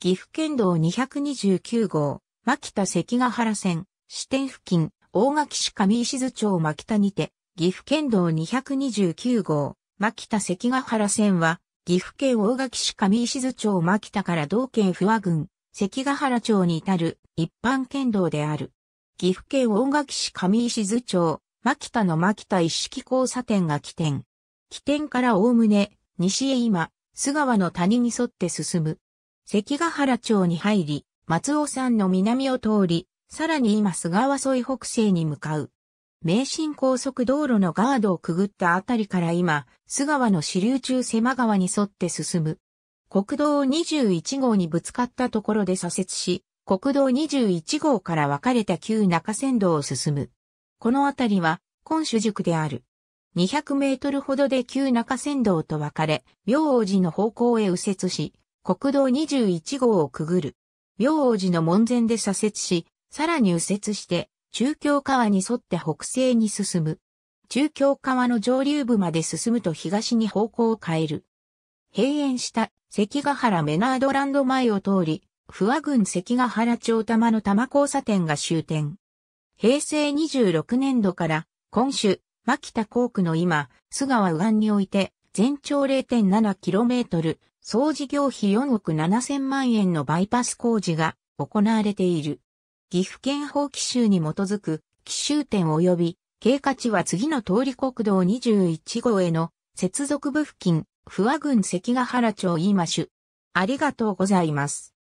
岐阜県道229号、牧田関ヶ原線、支店付近、大垣市上石津町牧田にて、岐阜県道229号、牧田関ヶ原線は、岐阜県大垣市上石津町牧田から道県不和郡、関ヶ原町に至る一般県道である。岐阜県大垣市上石津町、牧田の牧田一式交差点が起点。起点からおおむね、西へ今、須川の谷に沿って進む。関ヶ原町に入り、松尾山の南を通り、さらに今菅川沿い北西に向かう。名神高速道路のガードをくぐったあたりから今、菅川の支流中狭川に沿って進む。国道21号にぶつかったところで左折し、国道21号から分かれた旧中山道を進む。このあたりは、今主塾である。200メートルほどで旧中山道と分かれ、明王寺の方向へ右折し、国道21号をくぐる。明王寺の門前で左折し、さらに右折して、中京川に沿って北西に進む。中京川の上流部まで進むと東に方向を変える。閉園した関ヶ原メナードランド前を通り、不和郡関ヶ原町玉の玉交差点が終点。平成26年度から、今週、牧田工区の今、須川右岸において、全長 0.7km、総事業費4億7000万円のバイパス工事が行われている。岐阜県法規集に基づく奇襲点及び経過地は次の通り国道21号への接続部付近、不和郡関ヶ原町今種。ありがとうございます。